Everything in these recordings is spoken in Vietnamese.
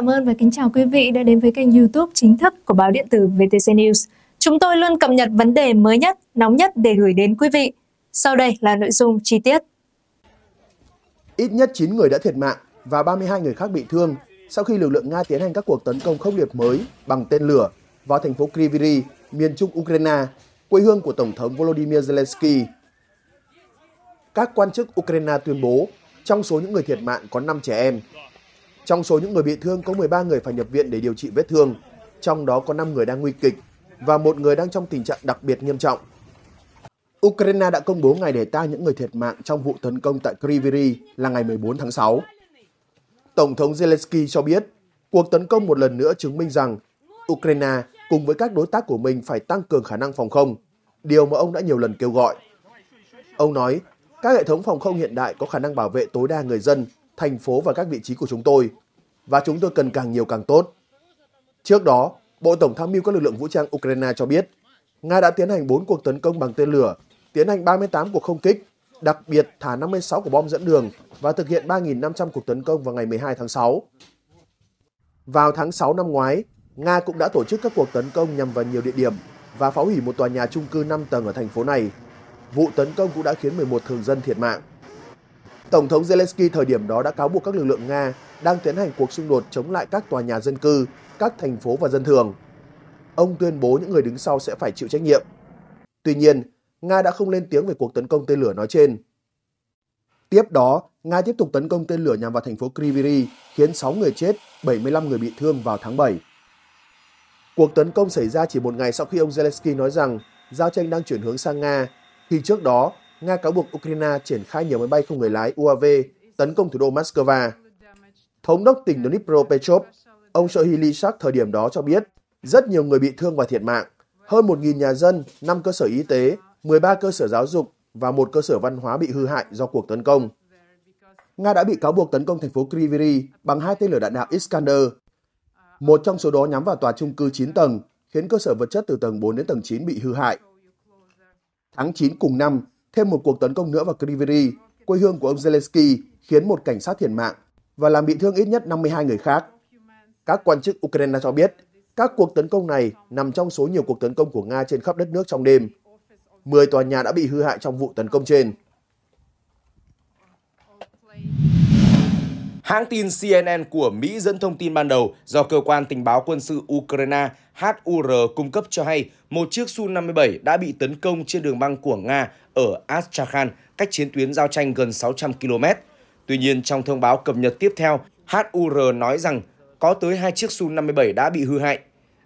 cảm ơn và kính chào quý vị đã đến với kênh youtube chính thức của báo điện tử VTC News. Chúng tôi luôn cập nhật vấn đề mới nhất, nóng nhất để gửi đến quý vị. Sau đây là nội dung chi tiết. Ít nhất 9 người đã thiệt mạng và 32 người khác bị thương sau khi lực lượng Nga tiến hành các cuộc tấn công khốc liệt mới bằng tên lửa vào thành phố Kryvyi, miền trung Ukraine, quê hương của Tổng thống Volodymyr Zelensky. Các quan chức Ukraine tuyên bố trong số những người thiệt mạng có 5 trẻ em trong số những người bị thương có 13 người phải nhập viện để điều trị vết thương, trong đó có 5 người đang nguy kịch và một người đang trong tình trạng đặc biệt nghiêm trọng. Ukraine đã công bố ngày để ta những người thiệt mạng trong vụ tấn công tại Kriviri là ngày 14 tháng 6. Tổng thống Zelensky cho biết, cuộc tấn công một lần nữa chứng minh rằng Ukraine cùng với các đối tác của mình phải tăng cường khả năng phòng không, điều mà ông đã nhiều lần kêu gọi. Ông nói, các hệ thống phòng không hiện đại có khả năng bảo vệ tối đa người dân, thành phố và các vị trí của chúng tôi và chúng tôi cần càng nhiều càng tốt. Trước đó, Bộ Tổng tham mưu các lực lượng vũ trang Ukraine cho biết, Nga đã tiến hành 4 cuộc tấn công bằng tên lửa, tiến hành 38 cuộc không kích, đặc biệt thả 56 quả bom dẫn đường và thực hiện 3.500 cuộc tấn công vào ngày 12 tháng 6. Vào tháng 6 năm ngoái, Nga cũng đã tổ chức các cuộc tấn công nhằm vào nhiều địa điểm và phá hủy một tòa nhà chung cư 5 tầng ở thành phố này. Vụ tấn công cũng đã khiến 11 thường dân thiệt mạng. Tổng thống Zelensky thời điểm đó đã cáo buộc các lực lượng Nga đang tiến hành cuộc xung đột chống lại các tòa nhà dân cư, các thành phố và dân thường. Ông tuyên bố những người đứng sau sẽ phải chịu trách nhiệm. Tuy nhiên, Nga đã không lên tiếng về cuộc tấn công tên lửa nói trên. Tiếp đó, Nga tiếp tục tấn công tên lửa nhằm vào thành phố Kryvyi, khiến 6 người chết, 75 người bị thương vào tháng 7. Cuộc tấn công xảy ra chỉ một ngày sau khi ông Zelensky nói rằng giao tranh đang chuyển hướng sang Nga, khi trước đó Nga cáo buộc Ukraine triển khai nhiều máy bay không người lái UAV tấn công thủ đô Moscow. Thống đốc tỉnh Dnipro Petrov, ông Shohili Sak thời điểm đó cho biết rất nhiều người bị thương và thiệt mạng, hơn 1.000 nhà dân, 5 cơ sở y tế, 13 cơ sở giáo dục và một cơ sở văn hóa bị hư hại do cuộc tấn công. Nga đã bị cáo buộc tấn công thành phố Kriviri bằng hai tên lửa đạn đạo Iskander. Một trong số đó nhắm vào tòa trung cư 9 tầng, khiến cơ sở vật chất từ tầng 4 đến tầng 9 bị hư hại. Tháng 9 cùng năm, Thêm một cuộc tấn công nữa vào Kryvyi, quê hương của ông Zelensky, khiến một cảnh sát thiệt mạng và làm bị thương ít nhất 52 người khác. Các quan chức Ukraine cho biết, các cuộc tấn công này nằm trong số nhiều cuộc tấn công của Nga trên khắp đất nước trong đêm. 10 tòa nhà đã bị hư hại trong vụ tấn công trên. Hãng tin CNN của Mỹ dẫn thông tin ban đầu do cơ quan tình báo quân sự Ukraine HUR cung cấp cho hay một chiếc Su-57 đã bị tấn công trên đường băng của Nga ở Astrakhan, cách chiến tuyến giao tranh gần 600 km. Tuy nhiên, trong thông báo cập nhật tiếp theo, HUR nói rằng có tới hai chiếc Su-57 đã bị hư hại.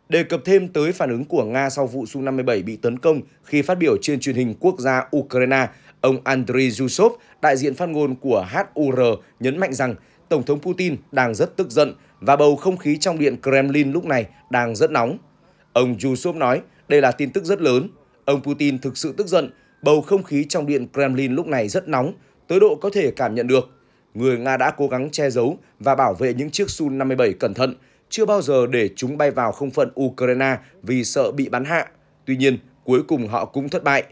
Đề cập thêm tới phản ứng của Nga sau vụ Su-57 bị tấn công khi phát biểu trên truyền hình quốc gia Ukraine, ông Andriy Yusov, đại diện phát ngôn của HUR, nhấn mạnh rằng Tổng thống Putin đang rất tức giận và bầu không khí trong điện Kremlin lúc này đang rất nóng. Ông Yusuf nói đây là tin tức rất lớn. Ông Putin thực sự tức giận, bầu không khí trong điện Kremlin lúc này rất nóng, tới độ có thể cảm nhận được. Người Nga đã cố gắng che giấu và bảo vệ những chiếc Su-57 cẩn thận, chưa bao giờ để chúng bay vào không phận Ukraine vì sợ bị bắn hạ. Tuy nhiên, cuối cùng họ cũng thất bại.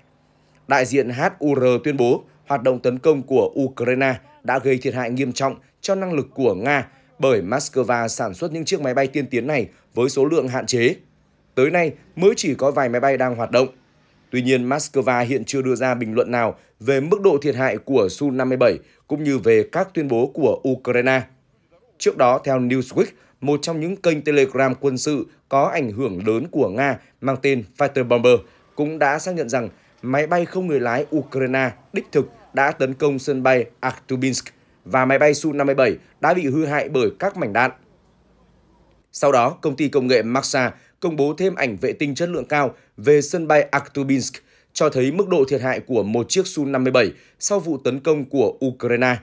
Đại diện HUR tuyên bố hoạt động tấn công của Ukraine đã gây thiệt hại nghiêm trọng cho năng lực của Nga bởi Moscow sản xuất những chiếc máy bay tiên tiến này với số lượng hạn chế. Tới nay mới chỉ có vài máy bay đang hoạt động. Tuy nhiên, Moscow hiện chưa đưa ra bình luận nào về mức độ thiệt hại của Su-57 cũng như về các tuyên bố của Ukraine. Trước đó, theo Newsweek, một trong những kênh Telegram quân sự có ảnh hưởng lớn của Nga mang tên Fighter Bomber cũng đã xác nhận rằng máy bay không người lái Ukraine đích thực đã tấn công sân bay Aktubinsk và máy bay Su-57 đã bị hư hại bởi các mảnh đạn. Sau đó, công ty công nghệ Maxa công bố thêm ảnh vệ tinh chất lượng cao về sân bay Akhtubinsk cho thấy mức độ thiệt hại của một chiếc Su-57 sau vụ tấn công của Ukraine.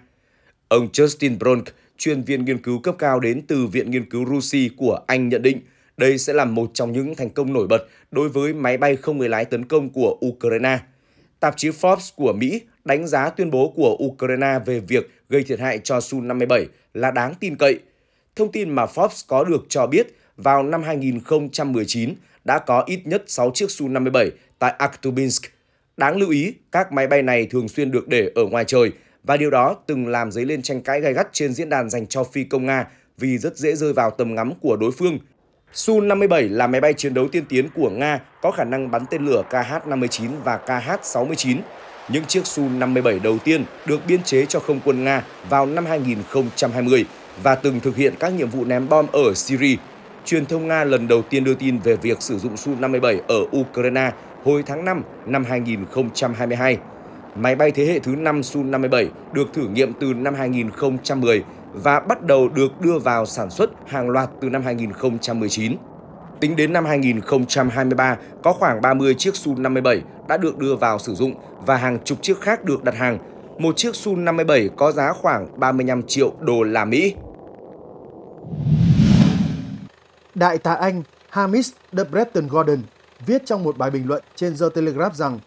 Ông Justin Bronk, chuyên viên nghiên cứu cấp cao đến từ Viện Nghiên cứu Russi của Anh nhận định, đây sẽ là một trong những thành công nổi bật đối với máy bay không người lái tấn công của Ukraine. Tạp chí Forbes của Mỹ đánh giá tuyên bố của Ukraine về việc gây thiệt hại cho Su-57 là đáng tin cậy. Thông tin mà Forbes có được cho biết vào năm 2019 đã có ít nhất 6 chiếc Su-57 tại Aktubinsk. Đáng lưu ý, các máy bay này thường xuyên được để ở ngoài trời và điều đó từng làm dấy lên tranh cãi gai gắt trên diễn đàn dành cho phi công Nga vì rất dễ rơi vào tầm ngắm của đối phương. Su-57 là máy bay chiến đấu tiên tiến của Nga có khả năng bắn tên lửa KH-59 và KH-69. Những chiếc Su-57 đầu tiên được biên chế cho không quân Nga vào năm 2020 và từng thực hiện các nhiệm vụ ném bom ở Syria. Truyền thông Nga lần đầu tiên đưa tin về việc sử dụng Su-57 ở Ukraine hồi tháng 5 năm 2022. Máy bay thế hệ thứ 5 Su-57 được thử nghiệm từ năm 2010 và bắt đầu được đưa vào sản xuất hàng loạt từ năm 2019. Tính đến năm 2023, có khoảng 30 chiếc Su-57 đã được đưa vào sử dụng và hàng chục chiếc khác được đặt hàng. Một chiếc Su-57 có giá khoảng 35 triệu đô la Mỹ. Đại tá Anh Hamish de Breton Gordon viết trong một bài bình luận trên The Telegraph rằng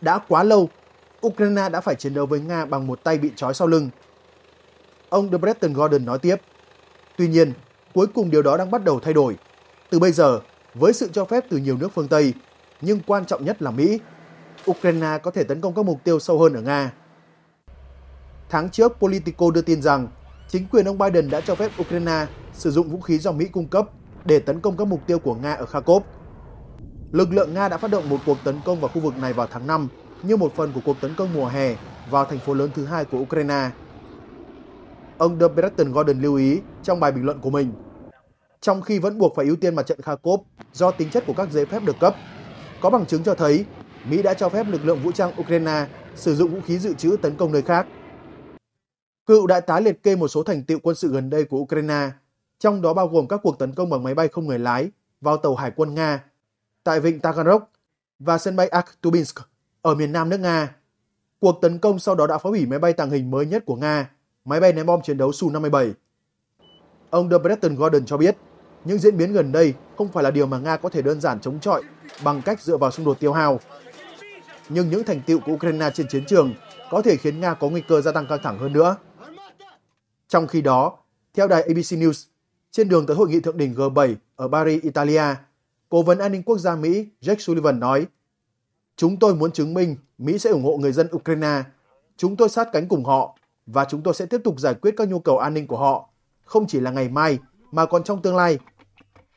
đã quá lâu, Ukraine đã phải chiến đấu với Nga bằng một tay bị trói sau lưng. Ông de Breton Gordon nói tiếp, tuy nhiên, cuối cùng điều đó đang bắt đầu thay đổi – từ bây giờ, với sự cho phép từ nhiều nước phương Tây, nhưng quan trọng nhất là Mỹ, Ukraine có thể tấn công các mục tiêu sâu hơn ở Nga. Tháng trước, Politico đưa tin rằng chính quyền ông Biden đã cho phép Ukraine sử dụng vũ khí do Mỹ cung cấp để tấn công các mục tiêu của Nga ở Kharkov. Lực lượng Nga đã phát động một cuộc tấn công vào khu vực này vào tháng 5 như một phần của cuộc tấn công mùa hè vào thành phố lớn thứ hai của Ukraine. Ông De Bretton Gordon lưu ý trong bài bình luận của mình – trong khi vẫn buộc phải ưu tiên mặt trận Kharkov do tính chất của các giấy phép được cấp. Có bằng chứng cho thấy Mỹ đã cho phép lực lượng vũ trang Ukraine sử dụng vũ khí dự trữ tấn công nơi khác. Cựu đại tá liệt kê một số thành tiệu quân sự gần đây của Ukraine, trong đó bao gồm các cuộc tấn công bằng máy bay không người lái vào tàu hải quân Nga tại vịnh Taganrog và sân bay Aktubinsk ở miền nam nước Nga. Cuộc tấn công sau đó đã phá hủy máy bay tàng hình mới nhất của Nga, máy bay ném bom chiến đấu Su-57. Ông de Breton Gordon cho biết, những diễn biến gần đây không phải là điều mà Nga có thể đơn giản chống chọi bằng cách dựa vào xung đột tiêu hao. Nhưng những thành tựu của Ukraine trên chiến trường có thể khiến Nga có nguy cơ gia tăng căng thẳng hơn nữa. Trong khi đó, theo đài ABC News, trên đường tới hội nghị thượng đỉnh G7 ở Paris, Italia, Cố vấn an ninh quốc gia Mỹ Jake Sullivan nói, Chúng tôi muốn chứng minh Mỹ sẽ ủng hộ người dân Ukraine. Chúng tôi sát cánh cùng họ và chúng tôi sẽ tiếp tục giải quyết các nhu cầu an ninh của họ, không chỉ là ngày mai mà còn trong tương lai.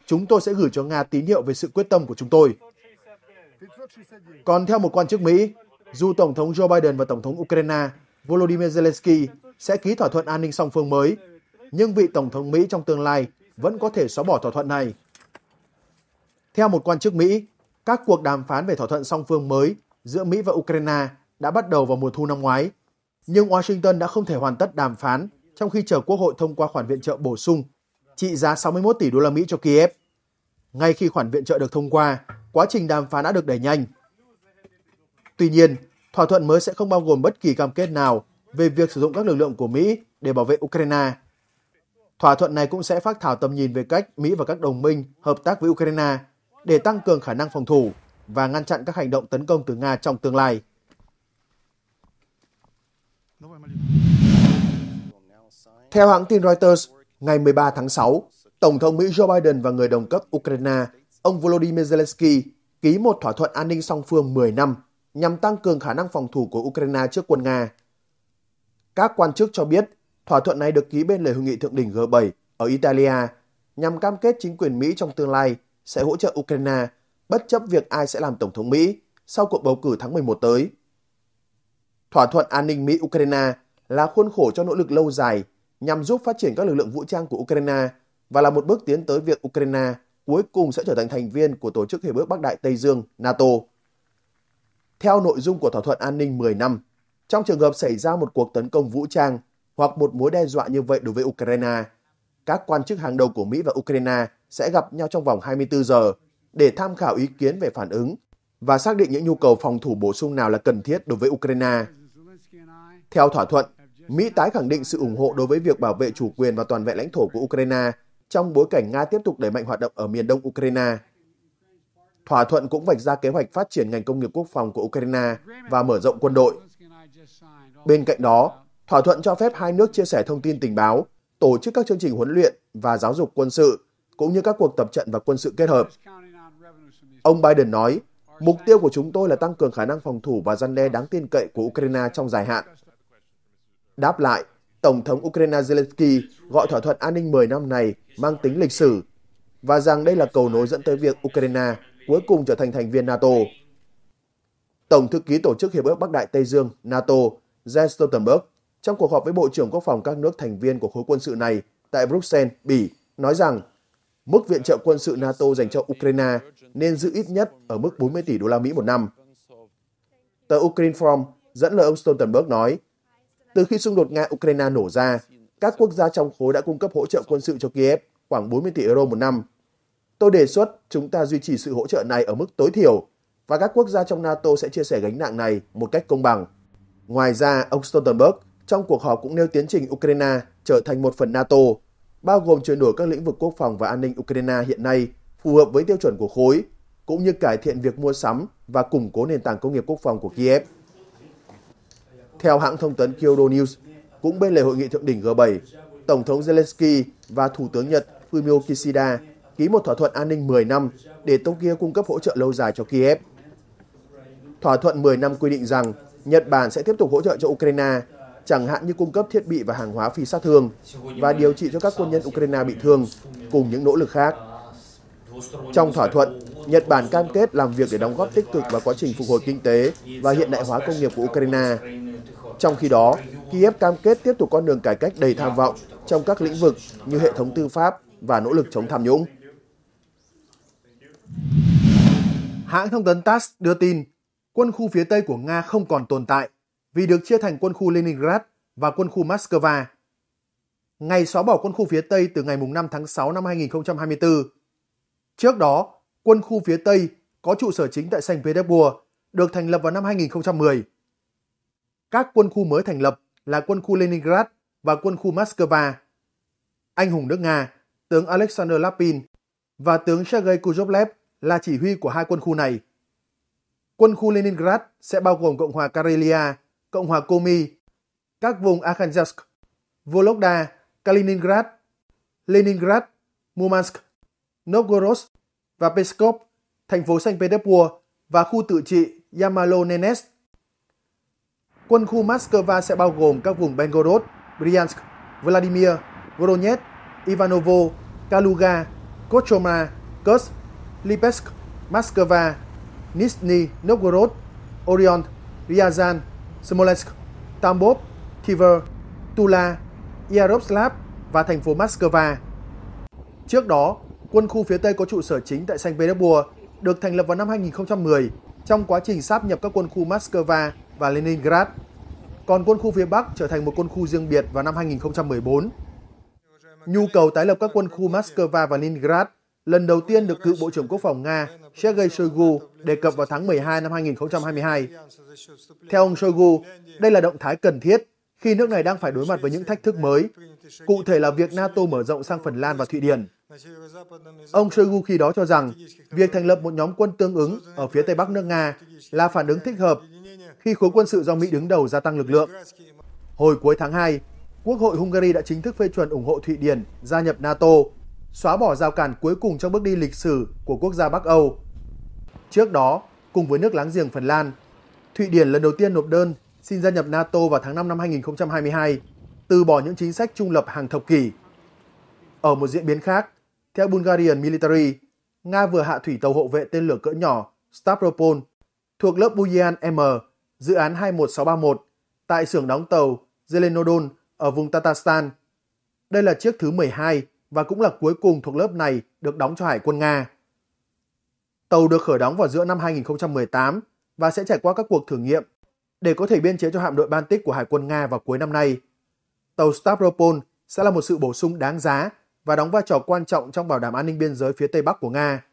Chúng tôi sẽ gửi cho Nga tín hiệu về sự quyết tâm của chúng tôi. Còn theo một quan chức Mỹ, dù Tổng thống Joe Biden và Tổng thống Ukraine Volodymyr Zelensky sẽ ký thỏa thuận an ninh song phương mới, nhưng vị Tổng thống Mỹ trong tương lai vẫn có thể xóa bỏ thỏa thuận này. Theo một quan chức Mỹ, các cuộc đàm phán về thỏa thuận song phương mới giữa Mỹ và Ukraine đã bắt đầu vào mùa thu năm ngoái, nhưng Washington đã không thể hoàn tất đàm phán trong khi chờ Quốc hội thông qua khoản viện trợ bổ sung trị giá 61 tỷ đô la Mỹ cho Kiev. Ngay khi khoản viện trợ được thông qua, quá trình đàm phán đã được đẩy nhanh. Tuy nhiên, thỏa thuận mới sẽ không bao gồm bất kỳ cam kết nào về việc sử dụng các lực lượng của Mỹ để bảo vệ Ukraine. Thỏa thuận này cũng sẽ phát thảo tầm nhìn về cách Mỹ và các đồng minh hợp tác với Ukraine để tăng cường khả năng phòng thủ và ngăn chặn các hành động tấn công từ Nga trong tương lai. Theo hãng tin Reuters, Ngày 13 tháng 6, Tổng thống Mỹ Joe Biden và người đồng cấp Ukraine, ông Volodymyr Zelensky ký một thỏa thuận an ninh song phương 10 năm nhằm tăng cường khả năng phòng thủ của Ukraine trước quân Nga. Các quan chức cho biết, thỏa thuận này được ký bên lề hội nghị thượng đỉnh G7 ở Italia nhằm cam kết chính quyền Mỹ trong tương lai sẽ hỗ trợ Ukraine bất chấp việc ai sẽ làm Tổng thống Mỹ sau cuộc bầu cử tháng 11 tới. Thỏa thuận an ninh Mỹ-Ukraine là khuôn khổ cho nỗ lực lâu dài nhằm giúp phát triển các lực lượng vũ trang của Ukraine và là một bước tiến tới việc Ukraine cuối cùng sẽ trở thành thành viên của Tổ chức Hiệp ước Bắc Đại Tây Dương NATO. Theo nội dung của thỏa thuận an ninh 10 năm, trong trường hợp xảy ra một cuộc tấn công vũ trang hoặc một mối đe dọa như vậy đối với Ukraine, các quan chức hàng đầu của Mỹ và Ukraine sẽ gặp nhau trong vòng 24 giờ để tham khảo ý kiến về phản ứng và xác định những nhu cầu phòng thủ bổ sung nào là cần thiết đối với Ukraine. Theo thỏa thuận, Mỹ tái khẳng định sự ủng hộ đối với việc bảo vệ chủ quyền và toàn vẹn lãnh thổ của Ukraine trong bối cảnh Nga tiếp tục đẩy mạnh hoạt động ở miền đông Ukraine. Thỏa thuận cũng vạch ra kế hoạch phát triển ngành công nghiệp quốc phòng của Ukraine và mở rộng quân đội. Bên cạnh đó, thỏa thuận cho phép hai nước chia sẻ thông tin tình báo, tổ chức các chương trình huấn luyện và giáo dục quân sự, cũng như các cuộc tập trận và quân sự kết hợp. Ông Biden nói, mục tiêu của chúng tôi là tăng cường khả năng phòng thủ và gian đe đáng tin cậy của Ukraine trong dài hạn. Đáp lại, Tổng thống Ukraine Zelensky gọi thỏa thuận an ninh 10 năm này mang tính lịch sử và rằng đây là cầu nối dẫn tới việc Ukraine cuối cùng trở thành thành viên NATO. Tổng thư ký Tổ chức Hiệp ước Bắc Đại Tây Dương NATO Jens Stoltenberg trong cuộc họp với Bộ trưởng Quốc phòng các nước thành viên của khối quân sự này tại Bruxelles, Bỉ, nói rằng mức viện trợ quân sự NATO dành cho Ukraine nên giữ ít nhất ở mức 40 tỷ đô la Mỹ một năm. Tờ Ukraine Forum dẫn lời ông Stoltenberg nói từ khi xung đột Nga-Ukraine nổ ra, các quốc gia trong khối đã cung cấp hỗ trợ quân sự cho Kiev khoảng 40 tỷ euro một năm. Tôi đề xuất chúng ta duy trì sự hỗ trợ này ở mức tối thiểu và các quốc gia trong NATO sẽ chia sẻ gánh nặng này một cách công bằng. Ngoài ra, ông Stoltenberg trong cuộc họp cũng nêu tiến trình Ukraine trở thành một phần NATO, bao gồm chuyển đổi các lĩnh vực quốc phòng và an ninh Ukraine hiện nay phù hợp với tiêu chuẩn của khối, cũng như cải thiện việc mua sắm và củng cố nền tảng công nghiệp quốc phòng của Kiev. Theo hãng thông tấn Kyodo News, cũng bên lề hội nghị thượng đỉnh G7, Tổng thống Zelensky và Thủ tướng Nhật Fumio Kishida ký một thỏa thuận an ninh 10 năm để Tokyo cung cấp hỗ trợ lâu dài cho Kiev. Thỏa thuận 10 năm quy định rằng Nhật Bản sẽ tiếp tục hỗ trợ cho Ukraine, chẳng hạn như cung cấp thiết bị và hàng hóa phi sát thương và điều trị cho các quân nhân Ukraine bị thương, cùng những nỗ lực khác. Trong thỏa thuận, Nhật Bản cam kết làm việc để đóng góp tích cực vào quá trình phục hồi kinh tế và hiện đại hóa công nghiệp của Ukraine. Trong khi đó, Kiev cam kết tiếp tục con đường cải cách đầy tham vọng trong các lĩnh vực như hệ thống tư pháp và nỗ lực chống tham nhũng. Hãng thông tấn TASS đưa tin, quân khu phía Tây của Nga không còn tồn tại vì được chia thành quân khu Leningrad và quân khu Moscow. Ngày xóa bỏ quân khu phía Tây từ ngày 5 tháng 6 năm 2024. Trước đó, quân khu phía Tây có trụ sở chính tại Saint Petersburg, được thành lập vào năm 2010. Các quân khu mới thành lập là quân khu Leningrad và quân khu Moscow. Anh hùng nước Nga, tướng Alexander Lapin và tướng Sergei Kuzovlev là chỉ huy của hai quân khu này. Quân khu Leningrad sẽ bao gồm Cộng hòa Karelia, Cộng hòa Komi, các vùng Arkhangelsk, Vologda, Kaliningrad, Leningrad, Murmansk, Novgorod và Peskov, thành phố Saint Petersburg và khu tự trị Yamalo-Nenets. Quân khu Moscow sẽ bao gồm các vùng Belgorod, Bryansk, Vladimir, Voronezh, Ivanovo, Kaluga, Kochoma, Kursk, Lipetsk, Moscow, Nizhny Novgorod, Orion, Ryazan, Smolensk, Tambov, Kiev, Tula, Yaroslav và thành phố Moscow. Trước đó, quân khu phía Tây có trụ sở chính tại Saint Petersburg, được thành lập vào năm 2010 trong quá trình sáp nhập các quân khu Moscow và Leningrad. Còn quân khu phía Bắc trở thành một quân khu riêng biệt vào năm 2014. Nhu cầu tái lập các quân khu Moscow và Leningrad lần đầu tiên được cựu Bộ trưởng Quốc phòng Nga Sergei Shoigu đề cập vào tháng 12 năm 2022. Theo ông Shoigu, đây là động thái cần thiết khi nước này đang phải đối mặt với những thách thức mới, cụ thể là việc NATO mở rộng sang Phần Lan và Thụy Điển. Ông Shoigu khi đó cho rằng việc thành lập một nhóm quân tương ứng ở phía Tây Bắc nước Nga là phản ứng thích hợp khi khối quân sự do Mỹ đứng đầu gia tăng lực lượng. Hồi cuối tháng 2, Quốc hội Hungary đã chính thức phê chuẩn ủng hộ Thụy Điển gia nhập NATO, xóa bỏ rào cản cuối cùng trong bước đi lịch sử của quốc gia Bắc Âu. Trước đó, cùng với nước láng giềng Phần Lan, Thụy Điển lần đầu tiên nộp đơn xin gia nhập NATO vào tháng 5 năm 2022, từ bỏ những chính sách trung lập hàng thập kỷ. Ở một diễn biến khác, theo Bulgarian Military, Nga vừa hạ thủy tàu hộ vệ tên lửa cỡ nhỏ Stavropol thuộc lớp Buyan M, dự án 21631, tại xưởng đóng tàu Zelenodon ở vùng Tatarstan. Đây là chiếc thứ 12 và cũng là cuối cùng thuộc lớp này được đóng cho Hải quân Nga. Tàu được khởi đóng vào giữa năm 2018 và sẽ trải qua các cuộc thử nghiệm để có thể biên chế cho hạm đội Baltic của Hải quân Nga vào cuối năm nay. Tàu Stavropol sẽ là một sự bổ sung đáng giá và đóng vai trò quan trọng trong bảo đảm an ninh biên giới phía Tây Bắc của Nga,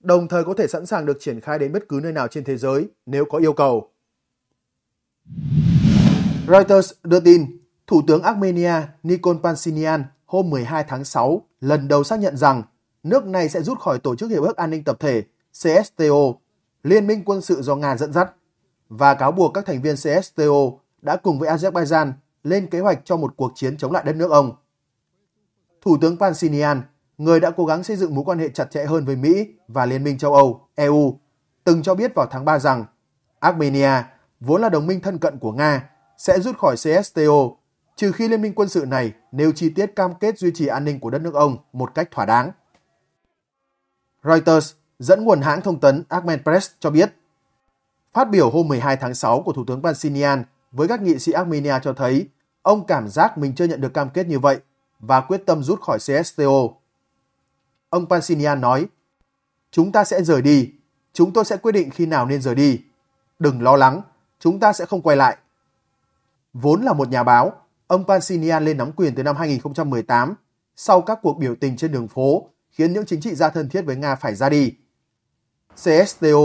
đồng thời có thể sẵn sàng được triển khai đến bất cứ nơi nào trên thế giới nếu có yêu cầu. Reuters đưa tin, Thủ tướng Armenia Nikol Pashinyan hôm 12 tháng 6 lần đầu xác nhận rằng nước này sẽ rút khỏi Tổ chức Hiệp ước An ninh Tập thể CSTO, liên minh quân sự do Nga dẫn dắt, và cáo buộc các thành viên CSTO đã cùng với Azerbaijan lên kế hoạch cho một cuộc chiến chống lại đất nước ông. Thủ tướng Pansinian, người đã cố gắng xây dựng mối quan hệ chặt chẽ hơn với Mỹ và Liên minh châu Âu, EU, từng cho biết vào tháng 3 rằng Armenia, vốn là đồng minh thân cận của Nga, sẽ rút khỏi CSTO, trừ khi liên minh quân sự này nêu chi tiết cam kết duy trì an ninh của đất nước ông một cách thỏa đáng. Reuters dẫn nguồn hãng thông tấn Armen Press cho biết, phát biểu hôm 12 tháng 6 của Thủ tướng Pansinian với các nghị sĩ Armenia cho thấy ông cảm giác mình chưa nhận được cam kết như vậy và quyết tâm rút khỏi CSTO. Ông Pansinian nói, chúng ta sẽ rời đi, chúng tôi sẽ quyết định khi nào nên rời đi. Đừng lo lắng, chúng ta sẽ không quay lại. Vốn là một nhà báo, ông Pansinian lên nắm quyền từ năm 2018 sau các cuộc biểu tình trên đường phố khiến những chính trị gia thân thiết với Nga phải ra đi. CSTO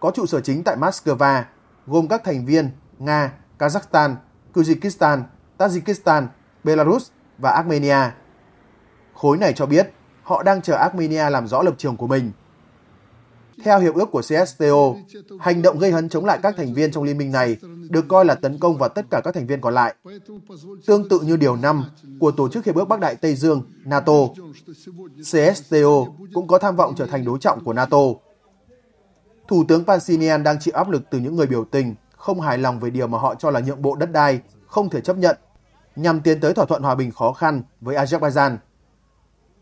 có trụ sở chính tại Moscow, gồm các thành viên Nga, Kazakhstan, Kyrgyzstan, Tajikistan, Belarus và Armenia. Khối này cho biết họ đang chờ Armenia làm rõ lập trường của mình. Theo hiệp ước của CSTO, hành động gây hấn chống lại các thành viên trong liên minh này được coi là tấn công vào tất cả các thành viên còn lại. Tương tự như điều 5 của Tổ chức Hiệp ước Bắc Đại Tây Dương, NATO, CSTO cũng có tham vọng trở thành đối trọng của NATO. Thủ tướng Pashinyan đang chịu áp lực từ những người biểu tình không hài lòng về điều mà họ cho là nhượng bộ đất đai, không thể chấp nhận nhằm tiến tới thỏa thuận hòa bình khó khăn với Azerbaijan.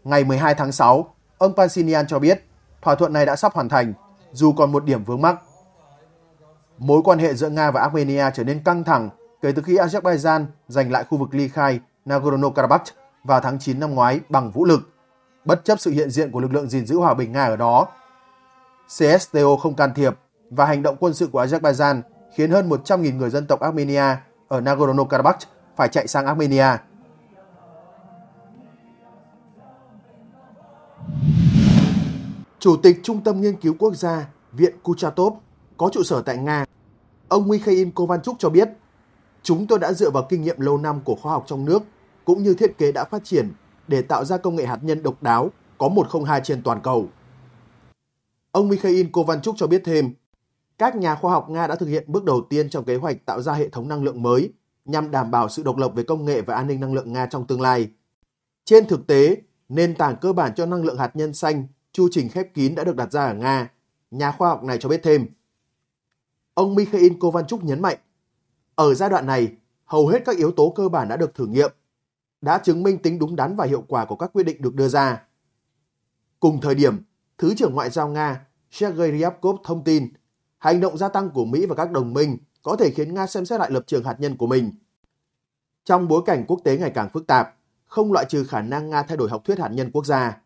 Ngày 12 tháng 6, ông Pashinyan cho biết thỏa thuận này đã sắp hoàn thành, dù còn một điểm vướng mắc. Mối quan hệ giữa Nga và Armenia trở nên căng thẳng kể từ khi Azerbaijan giành lại khu vực ly khai Nagorno-Karabakh vào tháng 9 năm ngoái bằng vũ lực, bất chấp sự hiện diện của lực lượng gìn giữ hòa bình Nga ở đó. CSTO không can thiệp và hành động quân sự của Azerbaijan khiến hơn 100.000 người dân tộc Armenia ở Nagorno-Karabakh phải chạy sang Armenia. Chủ tịch Trung tâm Nghiên cứu Quốc gia Viện Kuchatov có trụ sở tại Nga, ông Mikhail Kovanchuk cho biết, chúng tôi đã dựa vào kinh nghiệm lâu năm của khoa học trong nước cũng như thiết kế đã phát triển để tạo ra công nghệ hạt nhân độc đáo có 102 trên toàn cầu. Ông Mikhail Kovanchuk cho biết thêm, các nhà khoa học Nga đã thực hiện bước đầu tiên trong kế hoạch tạo ra hệ thống năng lượng mới nhằm đảm bảo sự độc lập về công nghệ và an ninh năng lượng Nga trong tương lai. Trên thực tế, nền tảng cơ bản cho năng lượng hạt nhân xanh, chu trình khép kín đã được đặt ra ở Nga, nhà khoa học này cho biết thêm. Ông Mikhail Kovanchuk nhấn mạnh, ở giai đoạn này, hầu hết các yếu tố cơ bản đã được thử nghiệm, đã chứng minh tính đúng đắn và hiệu quả của các quyết định được đưa ra. Cùng thời điểm, Thứ trưởng Ngoại giao Nga Sergei Ryabkov thông tin hành động gia tăng của Mỹ và các đồng minh có thể khiến Nga xem xét lại lập trường hạt nhân của mình. Trong bối cảnh quốc tế ngày càng phức tạp, không loại trừ khả năng Nga thay đổi học thuyết hạt nhân quốc gia.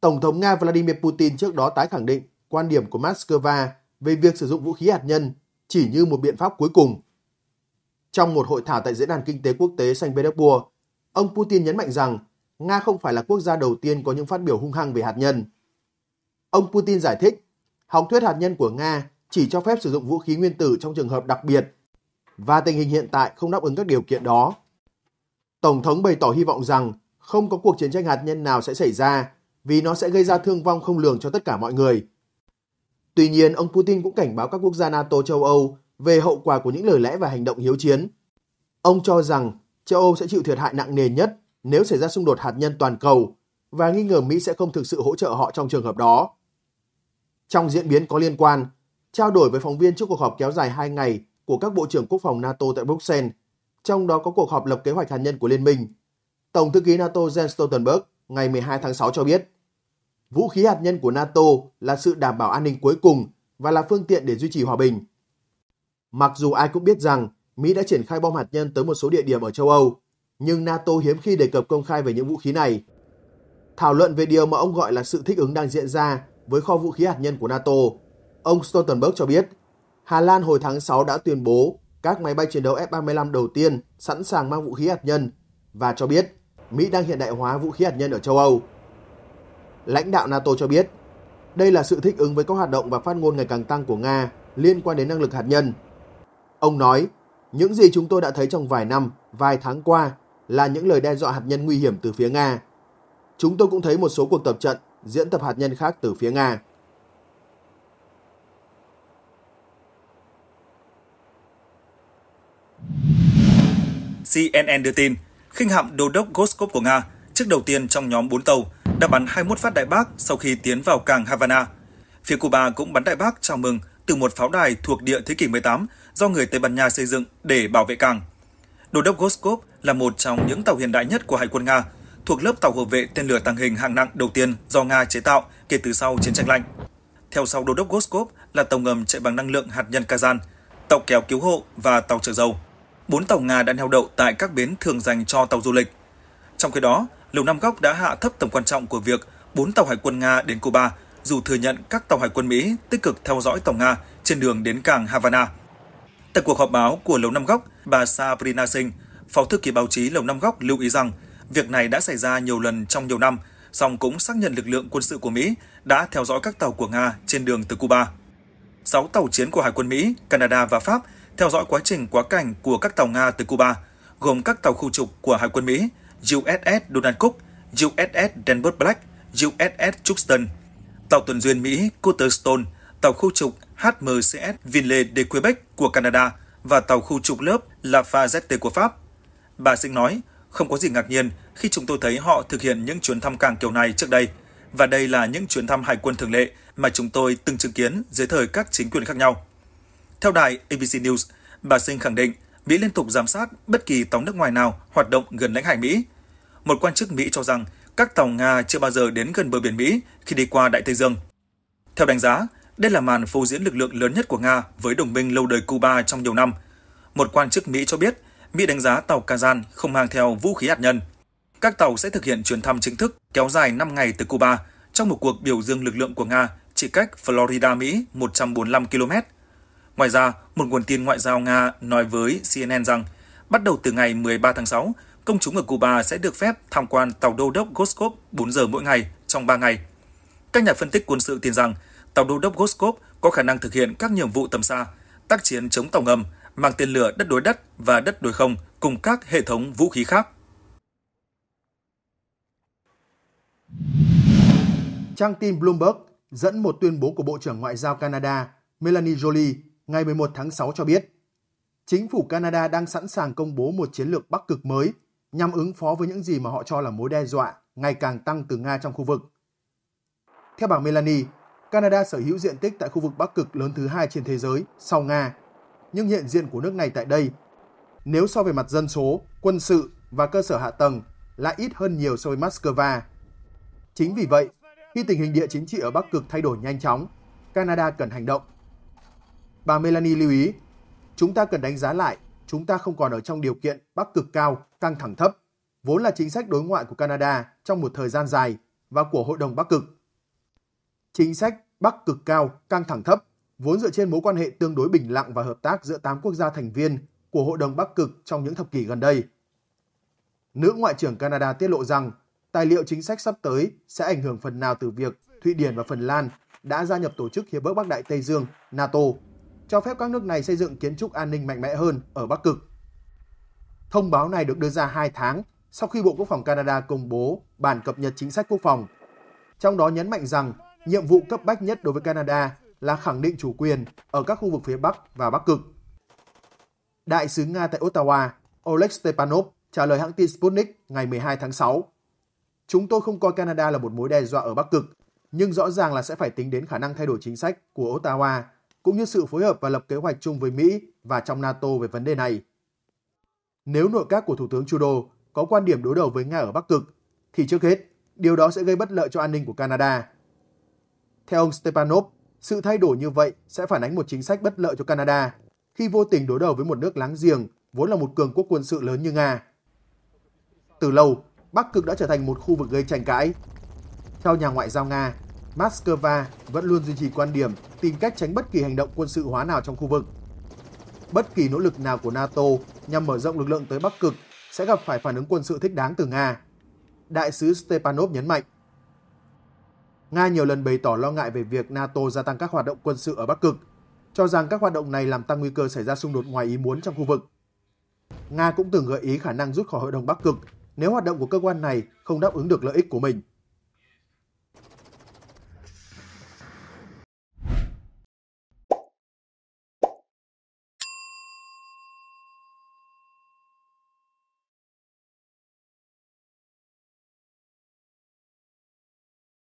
Tổng thống Nga Vladimir Putin trước đó tái khẳng định quan điểm của Moscow về việc sử dụng vũ khí hạt nhân chỉ như một biện pháp cuối cùng. Trong một hội thảo tại Diễn đàn Kinh tế Quốc tế Saint Petersburg, ông Putin nhấn mạnh rằng Nga không phải là quốc gia đầu tiên có những phát biểu hung hăng về hạt nhân. Ông Putin giải thích, học thuyết hạt nhân của Nga chỉ cho phép sử dụng vũ khí nguyên tử trong trường hợp đặc biệt và tình hình hiện tại không đáp ứng các điều kiện đó. Tổng thống bày tỏ hy vọng rằng không có cuộc chiến tranh hạt nhân nào sẽ xảy ra vì nó sẽ gây ra thương vong không lường cho tất cả mọi người. Tuy nhiên, ông Putin cũng cảnh báo các quốc gia NATO châu Âu về hậu quả của những lời lẽ và hành động hiếu chiến. Ông cho rằng châu Âu sẽ chịu thiệt hại nặng nề nhất nếu xảy ra xung đột hạt nhân toàn cầu và nghi ngờ Mỹ sẽ không thực sự hỗ trợ họ trong trường hợp đó. Trong diễn biến có liên quan, trao đổi với phóng viên trước cuộc họp kéo dài 2 ngày của các bộ trưởng quốc phòng NATO tại Bruxelles, trong đó có cuộc họp lập kế hoạch hạt nhân của liên minh. Tổng thư ký NATO Jens Stoltenberg ngày 12 tháng 6 cho biết, vũ khí hạt nhân của NATO là sự đảm bảo an ninh cuối cùng và là phương tiện để duy trì hòa bình. Mặc dù ai cũng biết rằng Mỹ đã triển khai bom hạt nhân tới một số địa điểm ở châu Âu, nhưng NATO hiếm khi đề cập công khai về những vũ khí này. Thảo luận về điều mà ông gọi là sự thích ứng đang diễn ra với kho vũ khí hạt nhân của NATO Ông Stoltenberg cho biết, Hà Lan hồi tháng 6 đã tuyên bố các máy bay chiến đấu F-35 đầu tiên sẵn sàng mang vũ khí hạt nhân và cho biết Mỹ đang hiện đại hóa vũ khí hạt nhân ở châu Âu. Lãnh đạo NATO cho biết, đây là sự thích ứng với các hoạt động và phát ngôn ngày càng tăng của Nga liên quan đến năng lực hạt nhân. Ông nói, những gì chúng tôi đã thấy trong vài năm, vài tháng qua là những lời đe dọa hạt nhân nguy hiểm từ phía Nga. Chúng tôi cũng thấy một số cuộc tập trận, diễn tập hạt nhân khác từ phía Nga. CNN đưa tin, khinh hạm đô đốc Goskov của Nga, chiếc đầu tiên trong nhóm 4 tàu, đã bắn 21 phát đại bác sau khi tiến vào cảng Havana. Phía Cuba cũng bắn đại bác chào mừng từ một pháo đài thuộc địa thế kỷ 18 do người Tây Ban Nha xây dựng để bảo vệ cảng. Đô đốc Goskov là một trong những tàu hiện đại nhất của Hải quân Nga, thuộc lớp tàu hộ vệ tên lửa tàng hình hạng nặng đầu tiên do Nga chế tạo kể từ sau chiến tranh lạnh. Theo sau đô đốc Goskov là tàu ngầm chạy bằng năng lượng hạt nhân Kazan, tàu kéo cứu hộ và tàu chở dầu. 4 tàu Nga đã neo đậu tại các bến thường dành cho tàu du lịch. Trong khi đó, Lầu Năm Góc đã hạ thấp tầm quan trọng của việc 4 tàu hải quân Nga đến Cuba, dù thừa nhận các tàu hải quân Mỹ tích cực theo dõi tàu Nga trên đường đến cảng Havana. Tại cuộc họp báo của Lầu Năm Góc, bà Sabrina Singh, phó thư ký báo chí Lầu Năm Góc lưu ý rằng việc này đã xảy ra nhiều lần trong nhiều năm, song cũng xác nhận lực lượng quân sự của Mỹ đã theo dõi các tàu của Nga trên đường từ Cuba. 6 tàu chiến của Hải quân Mỹ, Canada và Pháp theo dõi quá trình quá cảnh của các tàu Nga từ Cuba, gồm các tàu khu trục của Hải quân Mỹ USS Donald Cook, USS Denver Black, USS Chuxton, tàu tuần duyên Mỹ Cutterstone, tàu khu trục HMCS Vinle de Quebec của Canada và tàu khu trục lớp Lafayette của Pháp. Bà Sinh nói, không có gì ngạc nhiên khi chúng tôi thấy họ thực hiện những chuyến thăm cảng kiểu này trước đây, và đây là những chuyến thăm hải quân thường lệ mà chúng tôi từng chứng kiến dưới thời các chính quyền khác nhau. Theo đài ABC News, bà Singh khẳng định Mỹ liên tục giám sát bất kỳ tàu nước ngoài nào hoạt động gần lãnh hải Mỹ. Một quan chức Mỹ cho rằng các tàu Nga chưa bao giờ đến gần bờ biển Mỹ khi đi qua Đại Tây Dương. Theo đánh giá, đây là màn phô diễn lực lượng lớn nhất của Nga với đồng minh lâu đời Cuba trong nhiều năm. Một quan chức Mỹ cho biết, Mỹ đánh giá tàu Kazan không mang theo vũ khí hạt nhân. Các tàu sẽ thực hiện chuyến thăm chính thức kéo dài 5 ngày từ Cuba trong một cuộc biểu dương lực lượng của Nga chỉ cách Florida, Mỹ 145 km Ngoài ra, một nguồn tin ngoại giao Nga nói với CNN rằng, bắt đầu từ ngày 13 tháng 6, công chúng ở Cuba sẽ được phép tham quan tàu đô đốc Goskov 4 giờ mỗi ngày trong 3 ngày. Các nhà phân tích quân sự tin rằng, tàu đô đốc Goskov có khả năng thực hiện các nhiệm vụ tầm xa, tác chiến chống tàu ngầm, mang tên lửa đất đối đất và đất đối không cùng các hệ thống vũ khí khác. Trang tin Bloomberg dẫn một tuyên bố của Bộ trưởng Ngoại giao Canada Melanie Jolie ngày 11 tháng 6 cho biết, chính phủ Canada đang sẵn sàng công bố một chiến lược Bắc Cực mới nhằm ứng phó với những gì mà họ cho là mối đe dọa ngày càng tăng từ Nga trong khu vực. Theo bà Melanie, Canada sở hữu diện tích tại khu vực Bắc Cực lớn thứ hai trên thế giới sau Nga, nhưng hiện diện của nước này tại đây, nếu so về mặt dân số, quân sự và cơ sở hạ tầng lại ít hơn nhiều so với Moscow. Chính vì vậy, khi tình hình địa chính trị ở Bắc Cực thay đổi nhanh chóng, Canada cần hành động Bà Melanie lưu ý, chúng ta cần đánh giá lại, chúng ta không còn ở trong điều kiện bắc cực cao, căng thẳng thấp, vốn là chính sách đối ngoại của Canada trong một thời gian dài và của Hội đồng Bắc Cực. Chính sách Bắc Cực cao, căng thẳng thấp vốn dựa trên mối quan hệ tương đối bình lặng và hợp tác giữa 8 quốc gia thành viên của Hội đồng Bắc Cực trong những thập kỷ gần đây. Nữ Ngoại trưởng Canada tiết lộ rằng tài liệu chính sách sắp tới sẽ ảnh hưởng phần nào từ việc Thụy Điển và Phần Lan đã gia nhập tổ chức Hiệp ước Bắc Đại Tây Dương NATO cho phép các nước này xây dựng kiến trúc an ninh mạnh mẽ hơn ở Bắc Cực. Thông báo này được đưa ra 2 tháng sau khi Bộ Quốc phòng Canada công bố bản cập nhật chính sách quốc phòng. Trong đó nhấn mạnh rằng nhiệm vụ cấp bách nhất đối với Canada là khẳng định chủ quyền ở các khu vực phía Bắc và Bắc Cực. Đại sứ Nga tại Ottawa, Oleg Stepanov trả lời hãng tin Sputnik ngày 12 tháng 6. Chúng tôi không coi Canada là một mối đe dọa ở Bắc Cực, nhưng rõ ràng là sẽ phải tính đến khả năng thay đổi chính sách của Ottawa cũng như sự phối hợp và lập kế hoạch chung với Mỹ và trong NATO về vấn đề này. Nếu nội các của Thủ tướng Trudeau có quan điểm đối đầu với Nga ở Bắc Cực, thì trước hết, điều đó sẽ gây bất lợi cho an ninh của Canada. Theo ông Stepanov, sự thay đổi như vậy sẽ phản ánh một chính sách bất lợi cho Canada khi vô tình đối đầu với một nước láng giềng vốn là một cường quốc quân sự lớn như Nga. Từ lâu, Bắc Cực đã trở thành một khu vực gây tranh cãi. Theo nhà ngoại giao Nga, Moscow vẫn luôn duy trì quan điểm tìm cách tránh bất kỳ hành động quân sự hóa nào trong khu vực. Bất kỳ nỗ lực nào của NATO nhằm mở rộng lực lượng tới Bắc Cực sẽ gặp phải phản ứng quân sự thích đáng từ Nga. Đại sứ Stepanov nhấn mạnh. Nga nhiều lần bày tỏ lo ngại về việc NATO gia tăng các hoạt động quân sự ở Bắc Cực, cho rằng các hoạt động này làm tăng nguy cơ xảy ra xung đột ngoài ý muốn trong khu vực. Nga cũng từng gợi ý khả năng rút khỏi Hội đồng Bắc Cực nếu hoạt động của cơ quan này không đáp ứng được lợi ích của mình.